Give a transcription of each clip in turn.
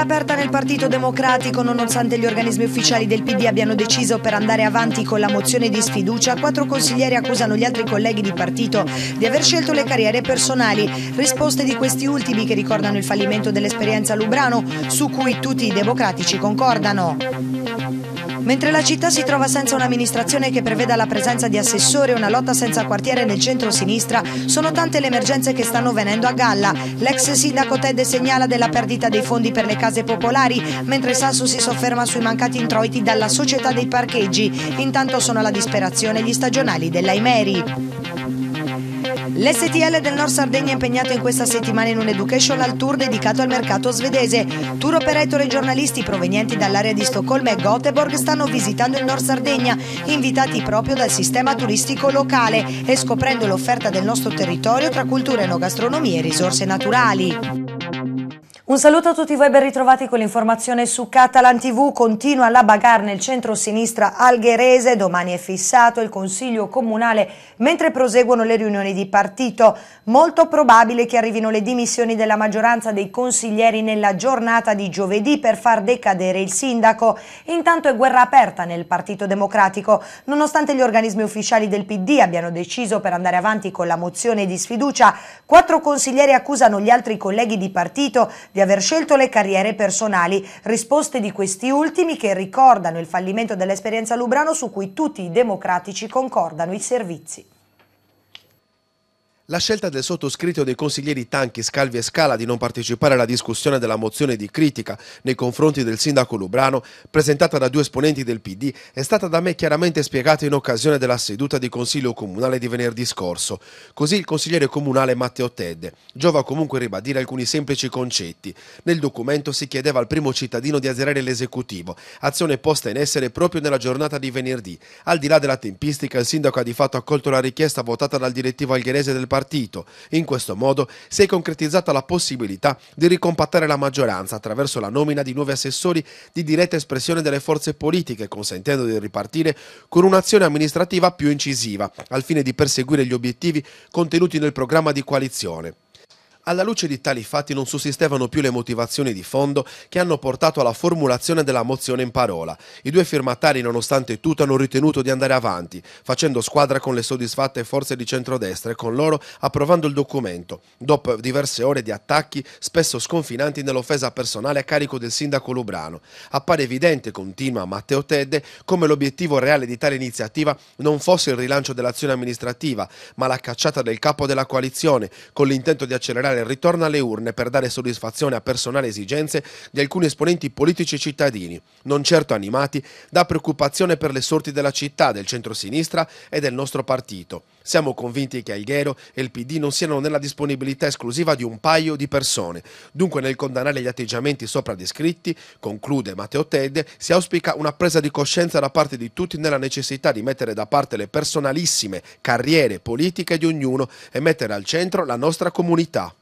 Ancora aperta nel Partito Democratico, nonostante gli organismi ufficiali del PD abbiano deciso per andare avanti con la mozione di sfiducia, quattro consiglieri accusano gli altri colleghi di partito di aver scelto le carriere personali. Risposte di questi ultimi che ricordano il fallimento dell'esperienza Lubrano, su cui tutti i democratici concordano. Mentre la città si trova senza un'amministrazione che preveda la presenza di assessore e una lotta senza quartiere nel centro-sinistra, sono tante le emergenze che stanno venendo a galla. L'ex sindaco Ted segnala della perdita dei fondi per le case popolari, mentre Sasso si sofferma sui mancati introiti dalla società dei parcheggi. Intanto sono alla disperazione gli stagionali dell'Aimeri. L'STL del Nord Sardegna è impegnato in questa settimana in un educational tour dedicato al mercato svedese. Tour operator e giornalisti provenienti dall'area di Stoccolma e Göteborg stanno visitando il Nord Sardegna, invitati proprio dal sistema turistico locale e scoprendo l'offerta del nostro territorio tra cultura, enogastronomia e risorse naturali. Un saluto a tutti voi ben ritrovati con l'informazione su Catalan TV. Continua la bagarre nel centro-sinistra algherese. Domani è fissato il Consiglio Comunale mentre proseguono le riunioni di partito. Molto probabile che arrivino le dimissioni della maggioranza dei consiglieri nella giornata di giovedì per far decadere il sindaco. Intanto è guerra aperta nel Partito Democratico. Nonostante gli organismi ufficiali del PD abbiano deciso per andare avanti con la mozione di sfiducia, quattro consiglieri accusano gli altri colleghi di partito di di aver scelto le carriere personali, risposte di questi ultimi che ricordano il fallimento dell'esperienza Lubrano su cui tutti i democratici concordano i servizi. La scelta del sottoscritto e dei consiglieri Tanchi, Scalvi e Scala di non partecipare alla discussione della mozione di critica nei confronti del sindaco Lubrano, presentata da due esponenti del PD, è stata da me chiaramente spiegata in occasione della seduta di consiglio comunale di venerdì scorso. Così il consigliere comunale Matteo Tedde. Giova comunque ribadire alcuni semplici concetti. Nel documento si chiedeva al primo cittadino di azzerare l'esecutivo, azione posta in essere proprio nella giornata di venerdì. Al di là della tempistica, il sindaco ha di fatto accolto la richiesta votata dal direttivo algherese del Parlamento partito. In questo modo si è concretizzata la possibilità di ricompattare la maggioranza attraverso la nomina di nuovi assessori di diretta espressione delle forze politiche, consentendo di ripartire con un'azione amministrativa più incisiva, al fine di perseguire gli obiettivi contenuti nel programma di coalizione. Alla luce di tali fatti non sussistevano più le motivazioni di fondo che hanno portato alla formulazione della mozione in parola. I due firmatari nonostante tutto hanno ritenuto di andare avanti, facendo squadra con le soddisfatte forze di centrodestra e con loro approvando il documento, dopo diverse ore di attacchi spesso sconfinanti nell'offesa personale a carico del sindaco Lubrano. Appare evidente, continua Matteo Tedde, come l'obiettivo reale di tale iniziativa non fosse il rilancio dell'azione amministrativa, ma la cacciata del capo della coalizione, con l'intento di accelerare il ritorno alle urne per dare soddisfazione a personali esigenze di alcuni esponenti politici e cittadini, non certo animati da preoccupazione per le sorti della città, del centro-sinistra e del nostro partito. Siamo convinti che Alghero e il PD non siano nella disponibilità esclusiva di un paio di persone. Dunque nel condannare gli atteggiamenti sopra descritti, conclude Matteo Tedde, si auspica una presa di coscienza da parte di tutti nella necessità di mettere da parte le personalissime carriere politiche di ognuno e mettere al centro la nostra comunità.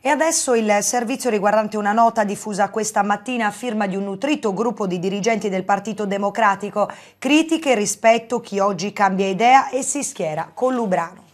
E adesso il servizio riguardante una nota diffusa questa mattina a firma di un nutrito gruppo di dirigenti del Partito Democratico, critiche rispetto a chi oggi cambia idea e si schiera con Lubrano.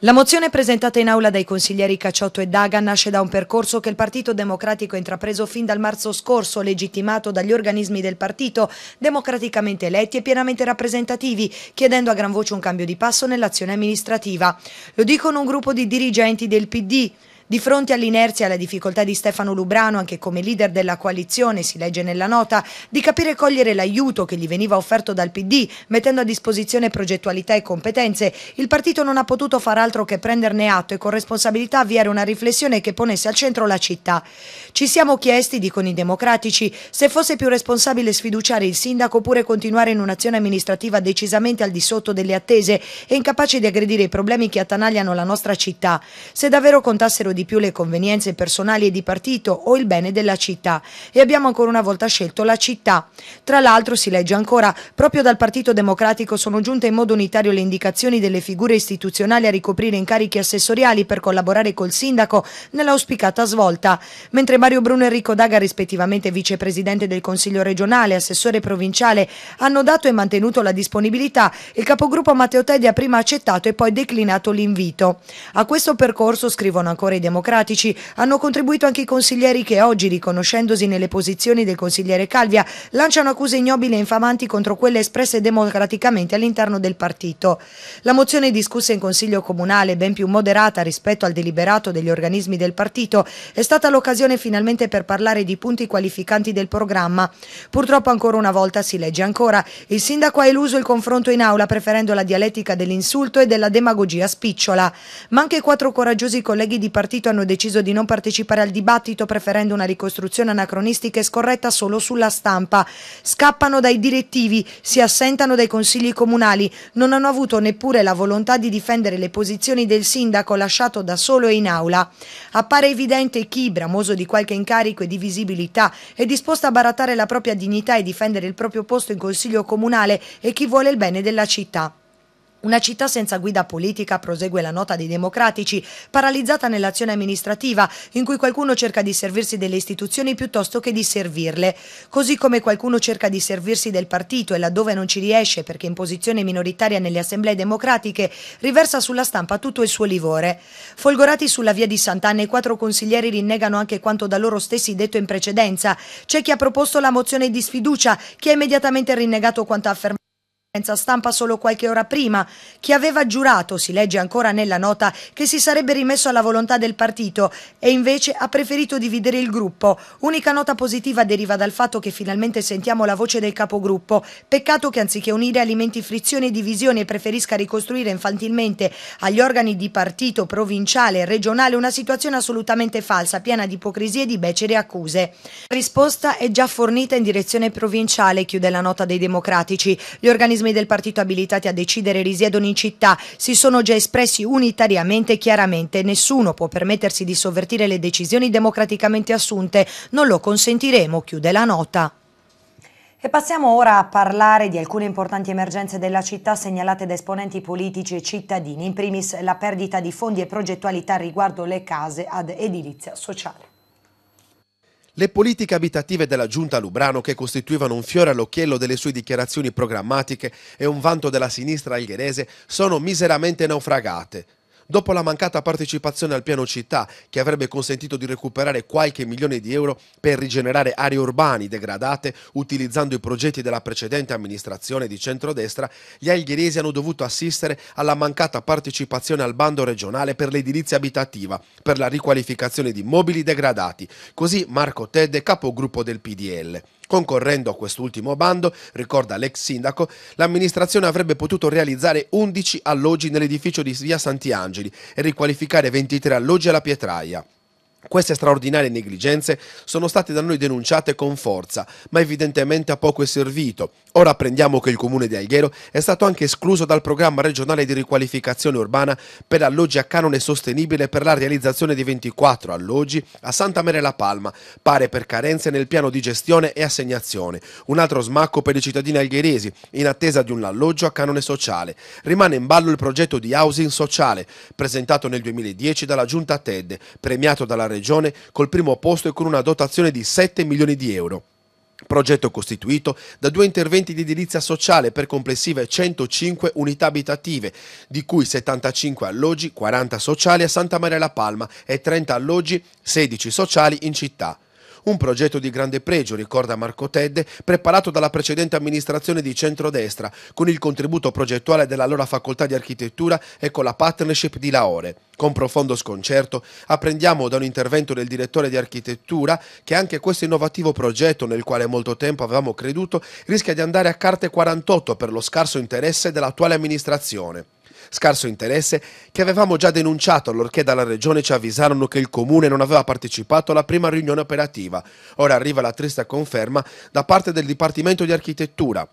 La mozione presentata in aula dai consiglieri Cacciotto e Daga nasce da un percorso che il Partito Democratico ha intrapreso fin dal marzo scorso, legittimato dagli organismi del partito, democraticamente eletti e pienamente rappresentativi, chiedendo a gran voce un cambio di passo nell'azione amministrativa. Lo dicono un gruppo di dirigenti del PD, di fronte all'inerzia e alla difficoltà di Stefano Lubrano, anche come leader della coalizione, si legge nella nota, di capire e cogliere l'aiuto che gli veniva offerto dal PD, mettendo a disposizione progettualità e competenze, il partito non ha potuto far altro che prenderne atto e con responsabilità avviare una riflessione che ponesse al centro la città. Ci siamo chiesti, dicono i democratici, se fosse più responsabile sfiduciare il sindaco oppure continuare in un'azione amministrativa decisamente al di sotto delle attese e incapace di aggredire i problemi che attanagliano la nostra città. Se davvero contassero di più le convenienze personali e di partito o il bene della città e abbiamo ancora una volta scelto la città. Tra l'altro si legge ancora proprio dal Partito Democratico sono giunte in modo unitario le indicazioni delle figure istituzionali a ricoprire incarichi assessoriali per collaborare col sindaco nell'auspicata svolta, mentre Mario Bruno e Enrico Daga rispettivamente vicepresidente del Consiglio regionale, e assessore provinciale hanno dato e mantenuto la disponibilità, il capogruppo Matteo Teddy ha prima accettato e poi declinato l'invito. A questo percorso scrivono ancora i democratici hanno contribuito anche i consiglieri che oggi, riconoscendosi nelle posizioni del consigliere Calvia, lanciano accuse ignobili e infamanti contro quelle espresse democraticamente all'interno del partito. La mozione discussa in Consiglio Comunale, ben più moderata rispetto al deliberato degli organismi del partito, è stata l'occasione finalmente per parlare di punti qualificanti del programma. Purtroppo ancora una volta si legge ancora. Il sindaco ha eluso il confronto in aula preferendo la dialettica dell'insulto e della demagogia spicciola. Ma anche quattro coraggiosi colleghi di partito partito hanno deciso di non partecipare al dibattito preferendo una ricostruzione anacronistica e scorretta solo sulla stampa. Scappano dai direttivi, si assentano dai consigli comunali, non hanno avuto neppure la volontà di difendere le posizioni del sindaco lasciato da solo in aula. Appare evidente chi, bramoso di qualche incarico e di visibilità, è disposto a barattare la propria dignità e difendere il proprio posto in consiglio comunale e chi vuole il bene della città. Una città senza guida politica, prosegue la nota dei democratici, paralizzata nell'azione amministrativa, in cui qualcuno cerca di servirsi delle istituzioni piuttosto che di servirle. Così come qualcuno cerca di servirsi del partito e laddove non ci riesce perché in posizione minoritaria nelle assemblee democratiche, riversa sulla stampa tutto il suo livore. Folgorati sulla via di Sant'Anna, i quattro consiglieri rinnegano anche quanto da loro stessi detto in precedenza. C'è chi ha proposto la mozione di sfiducia, chi ha immediatamente rinnegato quanto ha affermato stampa solo qualche ora prima, chi aveva giurato, si legge ancora nella nota, che si sarebbe rimesso alla volontà del partito e invece ha preferito dividere il gruppo. Unica nota positiva deriva dal fatto che finalmente sentiamo la voce del capogruppo. Peccato che anziché unire alimenti frizioni e divisioni e preferisca ricostruire infantilmente agli organi di partito, provinciale e regionale una situazione assolutamente falsa, piena di ipocrisie e di becere accuse. La risposta è già fornita in direzione provinciale, chiude la nota dei democratici. Gli organismi organismi del partito abilitati a decidere risiedono in città, si sono già espressi unitariamente e chiaramente. Nessuno può permettersi di sovvertire le decisioni democraticamente assunte. Non lo consentiremo, chiude la nota. E passiamo ora a parlare di alcune importanti emergenze della città segnalate da esponenti politici e cittadini, in primis la perdita di fondi e progettualità riguardo le case ad edilizia sociale. Le politiche abitative della giunta Lubrano, che costituivano un fiore all'occhiello delle sue dichiarazioni programmatiche e un vanto della sinistra algherese, sono miseramente naufragate. Dopo la mancata partecipazione al piano città, che avrebbe consentito di recuperare qualche milione di euro per rigenerare aree urbane degradate utilizzando i progetti della precedente amministrazione di centrodestra, gli alghiresi hanno dovuto assistere alla mancata partecipazione al bando regionale per l'edilizia abitativa, per la riqualificazione di mobili degradati. Così Marco Tedde, capogruppo del PDL. Concorrendo a quest'ultimo bando, ricorda l'ex sindaco, l'amministrazione avrebbe potuto realizzare 11 alloggi nell'edificio di via Santi Angeli e riqualificare 23 alloggi alla Pietraia. Queste straordinarie negligenze sono state da noi denunciate con forza, ma evidentemente a poco è servito. Ora apprendiamo che il comune di Alghero è stato anche escluso dal programma regionale di riqualificazione urbana per alloggi a canone sostenibile per la realizzazione di 24 alloggi a Santa Mere la Palma, pare per carenze nel piano di gestione e assegnazione. Un altro smacco per i cittadini algheresi, in attesa di un alloggio a canone sociale. Rimane in ballo il progetto di housing sociale, presentato nel 2010 dalla Giunta TED, premiato dalla Regione regione col primo posto e con una dotazione di 7 milioni di euro. Progetto costituito da due interventi di edilizia sociale per complessive 105 unità abitative, di cui 75 alloggi, 40 sociali a Santa Maria la Palma e 30 alloggi, 16 sociali in città. Un progetto di grande pregio, ricorda Marco Tedde, preparato dalla precedente amministrazione di centrodestra, con il contributo progettuale dell'allora facoltà di architettura e con la partnership di Laore. Con profondo sconcerto apprendiamo da un intervento del direttore di architettura che anche questo innovativo progetto, nel quale molto tempo avevamo creduto, rischia di andare a carte 48 per lo scarso interesse dell'attuale amministrazione scarso interesse che avevamo già denunciato allorché dalla regione ci avvisarono che il comune non aveva partecipato alla prima riunione operativa. Ora arriva la triste conferma da parte del Dipartimento di Architettura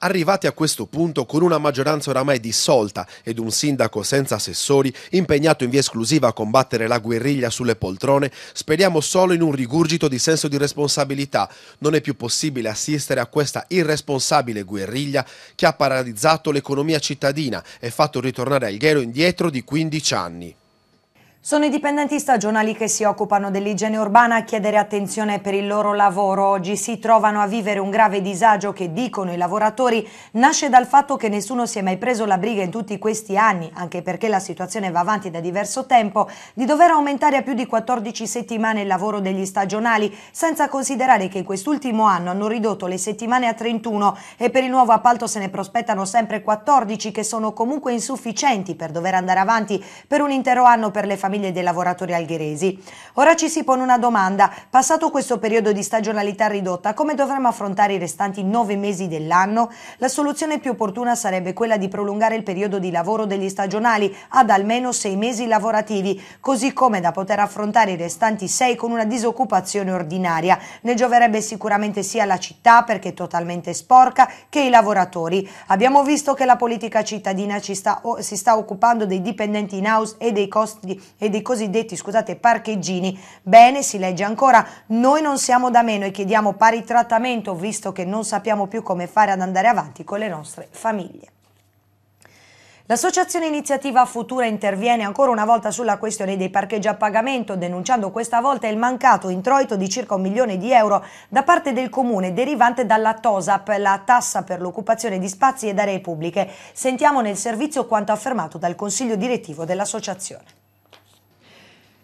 Arrivati a questo punto, con una maggioranza oramai dissolta ed un sindaco senza assessori, impegnato in via esclusiva a combattere la guerriglia sulle poltrone, speriamo solo in un rigurgito di senso di responsabilità. Non è più possibile assistere a questa irresponsabile guerriglia che ha paralizzato l'economia cittadina e fatto ritornare Alghero indietro di 15 anni. Sono i dipendenti stagionali che si occupano dell'igiene urbana a chiedere attenzione per il loro lavoro. Oggi si trovano a vivere un grave disagio che, dicono i lavoratori, nasce dal fatto che nessuno si è mai preso la briga in tutti questi anni, anche perché la situazione va avanti da diverso tempo, di dover aumentare a più di 14 settimane il lavoro degli stagionali, senza considerare che in quest'ultimo anno hanno ridotto le settimane a 31 e per il nuovo appalto se ne prospettano sempre 14 che sono comunque insufficienti per dover andare avanti per un intero anno per le famiglie famiglie dei lavoratori algheresi. Ora ci si pone una domanda, passato questo periodo di stagionalità ridotta, come dovremmo affrontare i restanti nove mesi dell'anno? La soluzione più opportuna sarebbe quella di prolungare il periodo di lavoro degli stagionali ad almeno sei mesi lavorativi, così come da poter affrontare i restanti sei con una disoccupazione ordinaria. Ne gioverebbe sicuramente sia la città, perché è totalmente sporca, che i lavoratori. Abbiamo visto che la politica cittadina ci sta, si sta occupando dei dipendenti in house e dei costi e e dei cosiddetti scusate, parcheggini. Bene, si legge ancora, noi non siamo da meno e chiediamo pari trattamento visto che non sappiamo più come fare ad andare avanti con le nostre famiglie. L'associazione Iniziativa Futura interviene ancora una volta sulla questione dei parcheggi a pagamento, denunciando questa volta il mancato introito di circa un milione di euro da parte del Comune derivante dalla TOSAP, la tassa per l'occupazione di spazi ed aree pubbliche. Sentiamo nel servizio quanto affermato dal Consiglio direttivo dell'associazione.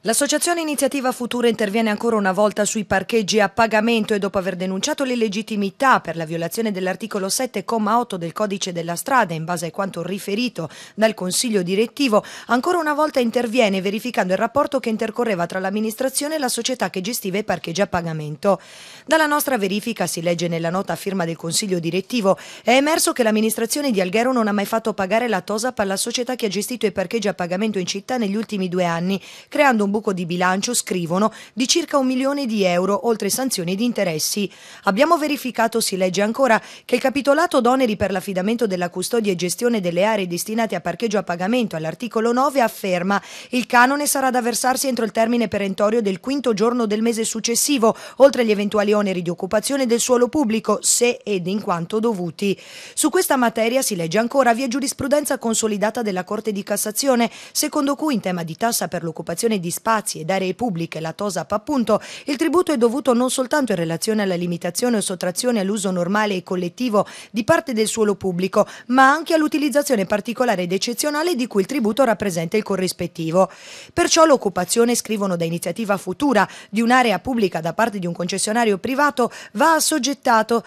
L'associazione Iniziativa Futura interviene ancora una volta sui parcheggi a pagamento e dopo aver denunciato l'illegittimità per la violazione dell'articolo 7,8 del codice della strada in base a quanto riferito dal Consiglio direttivo, ancora una volta interviene verificando il rapporto che intercorreva tra l'amministrazione e la società che gestiva i parcheggi a pagamento. Dalla nostra verifica, si legge nella nota a firma del Consiglio direttivo, è emerso che l'amministrazione di Alghero non ha mai fatto pagare la TOSAP alla società che ha gestito i parcheggi a pagamento in città negli ultimi due anni, creando un buco di bilancio, scrivono, di circa un milione di euro, oltre sanzioni di interessi. Abbiamo verificato, si legge ancora, che il capitolato d'oneri per l'affidamento della custodia e gestione delle aree destinate a parcheggio a pagamento all'articolo 9 afferma il canone sarà da versarsi entro il termine perentorio del quinto giorno del mese successivo, oltre agli eventuali oneri di occupazione del suolo pubblico, se ed in quanto dovuti. Su questa materia, si legge ancora, vi è giurisprudenza consolidata della Corte di Cassazione, secondo cui in tema di tassa per l'occupazione di spazi spazi ed aree pubbliche, la TOSAP appunto, il tributo è dovuto non soltanto in relazione alla limitazione o sottrazione all'uso normale e collettivo di parte del suolo pubblico, ma anche all'utilizzazione particolare ed eccezionale di cui il tributo rappresenta il corrispettivo. Perciò l'occupazione, scrivono da iniziativa futura, di un'area pubblica da parte di un concessionario privato va assoggettato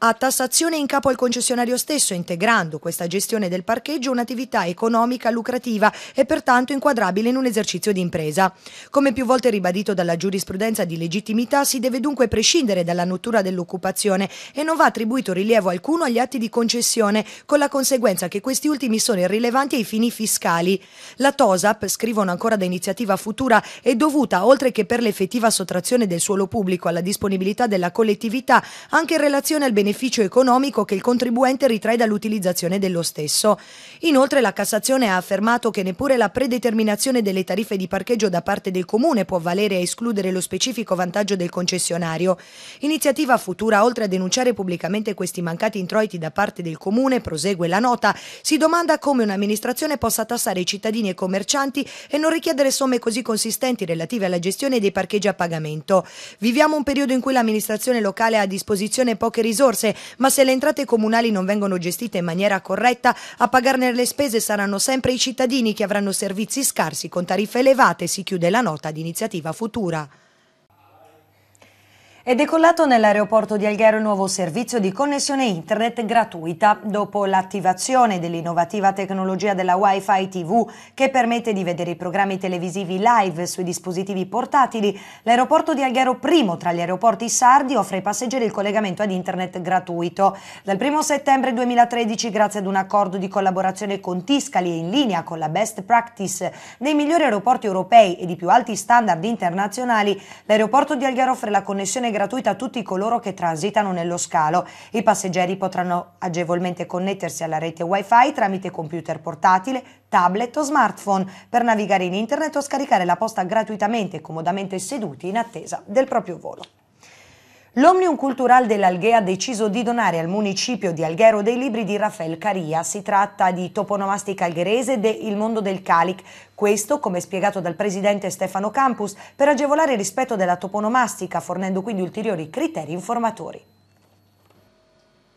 a tassazione in capo al concessionario stesso, integrando questa gestione del parcheggio un'attività economica lucrativa e pertanto inquadrabile in un esercizio di impresa. Come più volte ribadito dalla giurisprudenza di legittimità, si deve dunque prescindere dalla natura dell'occupazione e non va attribuito rilievo alcuno agli atti di concessione, con la conseguenza che questi ultimi sono irrilevanti ai fini fiscali. La TOSAP, scrivono ancora da iniziativa futura, è dovuta, oltre che per l'effettiva sottrazione del suolo pubblico alla disponibilità della collettività, anche in relazione al beneficio beneficio economico che il contribuente ritrae dall'utilizzazione dello stesso. Inoltre la Cassazione ha affermato che neppure la predeterminazione delle tariffe di parcheggio da parte del Comune può valere a escludere lo specifico vantaggio del concessionario. Iniziativa Futura, oltre a denunciare pubblicamente questi mancati introiti da parte del Comune, prosegue la nota, si domanda come un'amministrazione possa tassare i cittadini e commercianti e non richiedere somme così consistenti relative alla gestione dei parcheggi a pagamento. Viviamo un periodo in cui l'amministrazione locale ha a disposizione poche risorse risorse, ma se le entrate comunali non vengono gestite in maniera corretta, a pagarne le spese saranno sempre i cittadini che avranno servizi scarsi con tariffe elevate, si chiude la nota di iniziativa futura. È decollato nell'aeroporto di Alghero il nuovo servizio di connessione internet gratuita dopo l'attivazione dell'innovativa tecnologia della Wi-Fi TV che permette di vedere i programmi televisivi live sui dispositivi portatili. L'aeroporto di Alghero, primo tra gli aeroporti sardi, offre ai passeggeri il collegamento ad internet gratuito. Dal 1 settembre 2013, grazie ad un accordo di collaborazione con Tiscali e in linea con la best practice dei migliori aeroporti europei ed i più alti standard internazionali, l'aeroporto di Alghero offre la connessione gratuita gratuita a tutti coloro che transitano nello scalo. I passeggeri potranno agevolmente connettersi alla rete wifi tramite computer portatile, tablet o smartphone per navigare in internet o scaricare la posta gratuitamente e comodamente seduti in attesa del proprio volo. L'Omnium Cultural dell'Alghea ha deciso di donare al municipio di Alghero dei libri di Raffaele Caria. Si tratta di Toponomastica algherese de Il mondo del calic. Questo, come spiegato dal presidente Stefano Campus, per agevolare il rispetto della toponomastica, fornendo quindi ulteriori criteri informatori.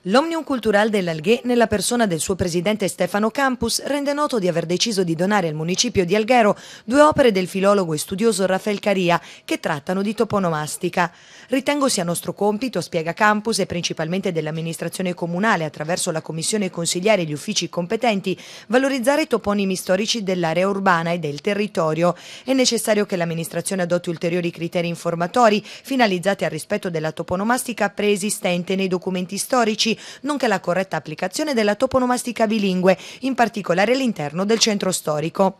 L'Omnium Cultural dell'Alghè, nella persona del suo presidente Stefano Campus, rende noto di aver deciso di donare al municipio di Alghero due opere del filologo e studioso Rafael Caria che trattano di toponomastica. Ritengo sia nostro compito, spiega Campus, e principalmente dell'amministrazione comunale attraverso la commissione consigliare e gli uffici competenti, valorizzare i toponimi storici dell'area urbana e del territorio. È necessario che l'amministrazione adotti ulteriori criteri informatori finalizzati al rispetto della toponomastica preesistente nei documenti storici tecnici, nonché la corretta applicazione della toponomastica bilingue, in particolare all'interno del centro storico.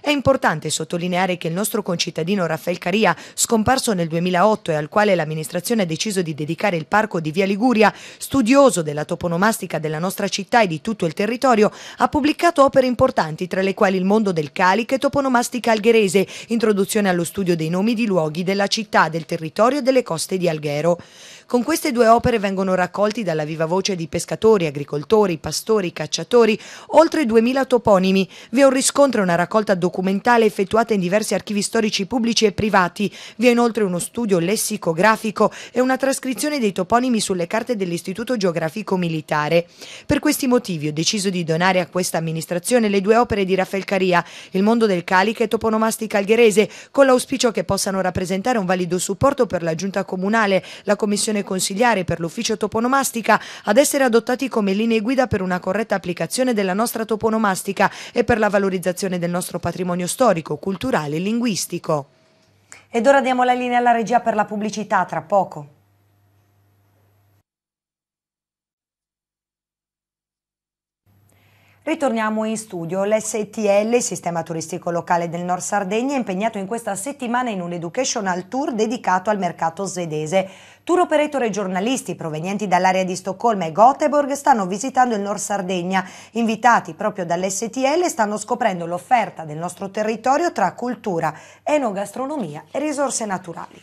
È importante sottolineare che il nostro concittadino Raffaele Caria, scomparso nel 2008 e al quale l'amministrazione ha deciso di dedicare il parco di Via Liguria, studioso della toponomastica della nostra città e di tutto il territorio, ha pubblicato opere importanti tra le quali il mondo del calic e toponomastica algherese, introduzione allo studio dei nomi di luoghi della città, del territorio e delle coste di Alghero. Con queste due opere vengono raccolti dalla viva voce di pescatori, agricoltori, pastori, cacciatori, oltre 2000 toponimi. Vi è un riscontro e una raccolta documentale effettuata in diversi archivi storici pubblici e privati. Vi è inoltre uno studio lessicografico e una trascrizione dei toponimi sulle carte dell'Istituto Geografico Militare. Per questi motivi ho deciso di donare a questa amministrazione le due opere di Raffaele Caria, Il mondo del calice e Toponomastica algherese, con l'auspicio che possano rappresentare un valido supporto per la Giunta Comunale, la Commissione Commissione consigliare per l'Ufficio Toponomastica ad essere adottati come linee guida per una corretta applicazione della nostra toponomastica e per la valorizzazione del nostro patrimonio storico, culturale e linguistico. Ed ora diamo la linea alla regia per la pubblicità, tra poco. Ritorniamo in studio. L'STL, il sistema turistico locale del Nord Sardegna, è impegnato in questa settimana in un educational tour dedicato al mercato svedese. Tour operator e giornalisti provenienti dall'area di Stoccolma e Göteborg stanno visitando il Nord Sardegna. Invitati proprio dall'STL stanno scoprendo l'offerta del nostro territorio tra cultura, enogastronomia e risorse naturali.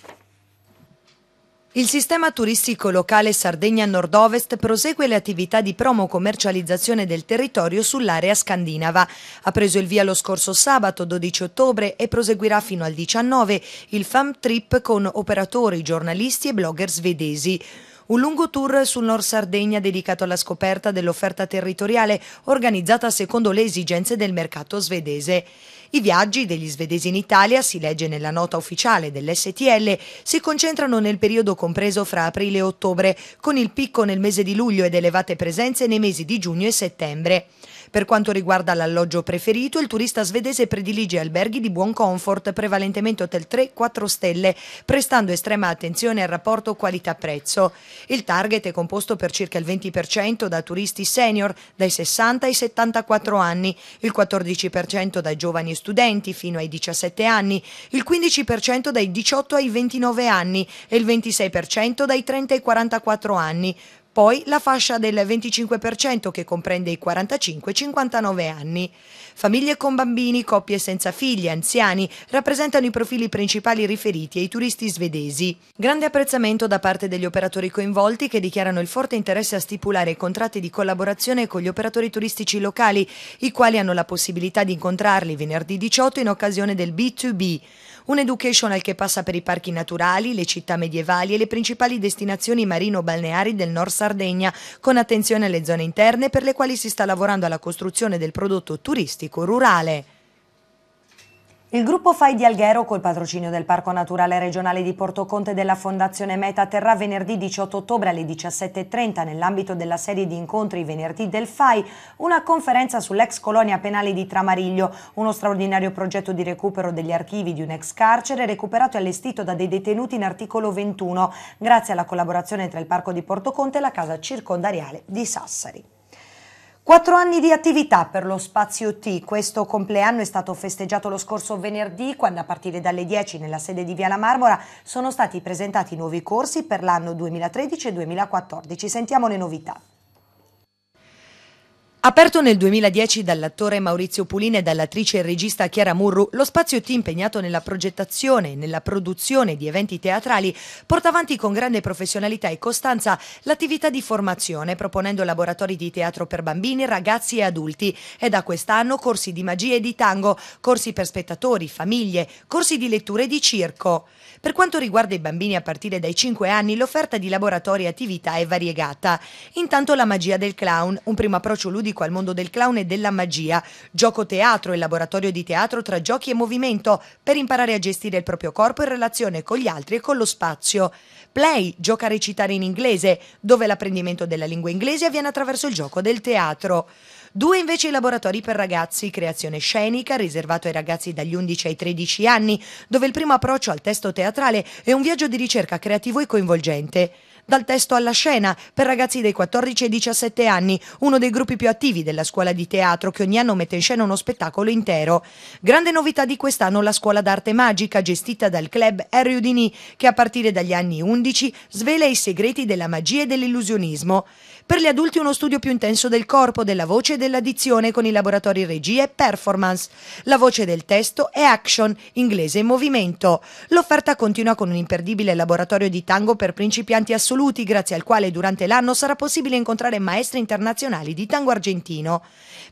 Il sistema turistico locale Sardegna Nord-Ovest prosegue le attività di promo-commercializzazione del territorio sull'area scandinava. Ha preso il via lo scorso sabato 12 ottobre e proseguirà fino al 19 il FAM Trip con operatori, giornalisti e blogger svedesi. Un lungo tour sul Nord Sardegna dedicato alla scoperta dell'offerta territoriale organizzata secondo le esigenze del mercato svedese. I viaggi degli svedesi in Italia, si legge nella nota ufficiale dell'STL, si concentrano nel periodo compreso fra aprile e ottobre, con il picco nel mese di luglio ed elevate presenze nei mesi di giugno e settembre. Per quanto riguarda l'alloggio preferito, il turista svedese predilige alberghi di buon comfort, prevalentemente hotel 3-4 stelle, prestando estrema attenzione al rapporto qualità-prezzo. Il target è composto per circa il 20% da turisti senior dai 60 ai 74 anni, il 14% dai giovani studenti fino ai 17 anni, il 15% dai 18 ai 29 anni e il 26% dai 30 ai 44 anni. Poi la fascia del 25% che comprende i 45-59 anni. Famiglie con bambini, coppie senza figli, anziani rappresentano i profili principali riferiti ai turisti svedesi. Grande apprezzamento da parte degli operatori coinvolti che dichiarano il forte interesse a stipulare contratti di collaborazione con gli operatori turistici locali, i quali hanno la possibilità di incontrarli venerdì 18 in occasione del B2B. Un educational che passa per i parchi naturali, le città medievali e le principali destinazioni marino-balneari del Nord Sardegna, con attenzione alle zone interne per le quali si sta lavorando alla costruzione del prodotto turistico rurale. Il gruppo Fai di Alghero, col patrocinio del Parco Naturale Regionale di Porto Conte della Fondazione Meta, terrà venerdì 18 ottobre alle 17.30 nell'ambito della serie di incontri Venerdì del Fai una conferenza sull'ex colonia penale di Tramariglio, uno straordinario progetto di recupero degli archivi di un ex carcere recuperato e allestito da dei detenuti in articolo 21, grazie alla collaborazione tra il Parco di Porto Conte e la Casa Circondariale di Sassari. Quattro anni di attività per lo Spazio T. Questo compleanno è stato festeggiato lo scorso venerdì, quando a partire dalle 10 nella sede di Via La Marmora sono stati presentati nuovi corsi per l'anno 2013 2014. Sentiamo le novità. Aperto nel 2010 dall'attore Maurizio Pulina e dall'attrice e regista Chiara Murru, lo spazio T impegnato nella progettazione e nella produzione di eventi teatrali porta avanti con grande professionalità e costanza l'attività di formazione, proponendo laboratori di teatro per bambini, ragazzi e adulti e da quest'anno corsi di magia e di tango, corsi per spettatori, famiglie, corsi di letture e di circo. Per quanto riguarda i bambini a partire dai 5 anni, l'offerta di laboratori e attività è variegata. Intanto la magia del clown, un primo approccio ludico pubblico al mondo del clown e della magia, gioco teatro e laboratorio di teatro tra giochi e movimento per imparare a gestire il proprio corpo in relazione con gli altri e con lo spazio. Play gioca a recitare in inglese, dove l'apprendimento della lingua inglese avviene attraverso il gioco del teatro. Due invece i laboratori per ragazzi, creazione scenica, riservato ai ragazzi dagli 11 ai 13 anni, dove il primo approccio al testo teatrale è un viaggio di ricerca creativo e coinvolgente dal testo alla scena, per ragazzi dai 14 ai 17 anni, uno dei gruppi più attivi della scuola di teatro che ogni anno mette in scena uno spettacolo intero. Grande novità di quest'anno la scuola d'arte magica gestita dal club Harry Houdini che a partire dagli anni 11 svela i segreti della magia e dell'illusionismo. Per gli adulti uno studio più intenso del corpo, della voce e dell'addizione con i laboratori regia e performance. La voce del testo è action, inglese in movimento. L'offerta continua con un imperdibile laboratorio di tango per principianti assoluti, grazie al quale durante l'anno sarà possibile incontrare maestri internazionali di tango argentino.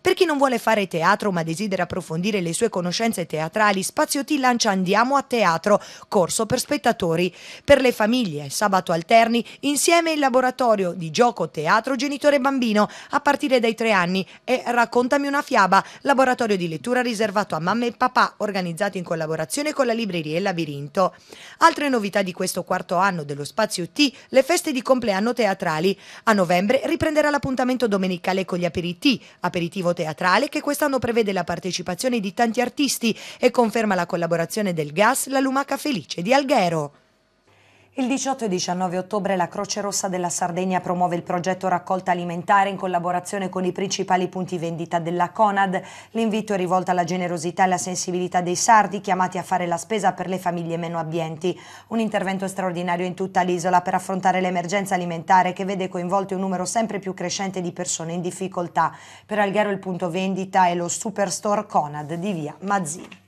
Per chi non vuole fare teatro ma desidera approfondire le sue conoscenze teatrali, Spazio T lancia Andiamo a teatro, corso per spettatori. Per le famiglie, sabato alterni, insieme il laboratorio di gioco teatro teatro genitore bambino a partire dai tre anni e Raccontami una fiaba, laboratorio di lettura riservato a mamma e papà organizzato in collaborazione con la libreria e il labirinto. Altre novità di questo quarto anno dello spazio T, le feste di compleanno teatrali. A novembre riprenderà l'appuntamento domenicale con gli aperiti, aperitivo teatrale che quest'anno prevede la partecipazione di tanti artisti e conferma la collaborazione del GAS La Lumaca Felice di Alghero. Il 18 e 19 ottobre la Croce Rossa della Sardegna promuove il progetto Raccolta Alimentare in collaborazione con i principali punti vendita della Conad. L'invito è rivolto alla generosità e alla sensibilità dei sardi chiamati a fare la spesa per le famiglie meno abbienti. Un intervento straordinario in tutta l'isola per affrontare l'emergenza alimentare che vede coinvolte un numero sempre più crescente di persone in difficoltà. Per Alghero il punto vendita è lo Superstore Conad di via Mazzini.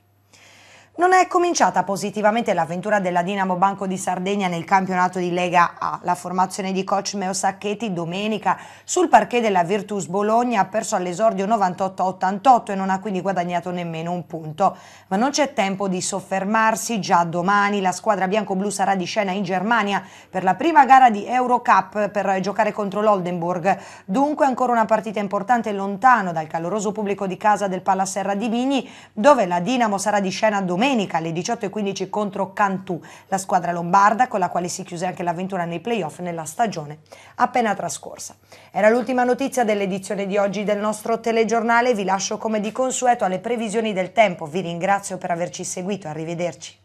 Non è cominciata positivamente l'avventura della Dinamo Banco di Sardegna nel campionato di Lega A. La formazione di coach Meo Sacchetti domenica sul parquet della Virtus Bologna ha perso all'esordio 98-88 e non ha quindi guadagnato nemmeno un punto. Ma non c'è tempo di soffermarsi, già domani la squadra bianco-blu sarà di scena in Germania per la prima gara di Eurocup per giocare contro l'Oldenburg. Dunque ancora una partita importante lontano dal caloroso pubblico di casa del Palaserra di Vigni dove la Dinamo sarà di scena domenica domenica alle 18.15 contro Cantù, la squadra lombarda con la quale si chiuse anche l'avventura nei playoff nella stagione appena trascorsa. Era l'ultima notizia dell'edizione di oggi del nostro telegiornale, vi lascio come di consueto alle previsioni del tempo, vi ringrazio per averci seguito, arrivederci.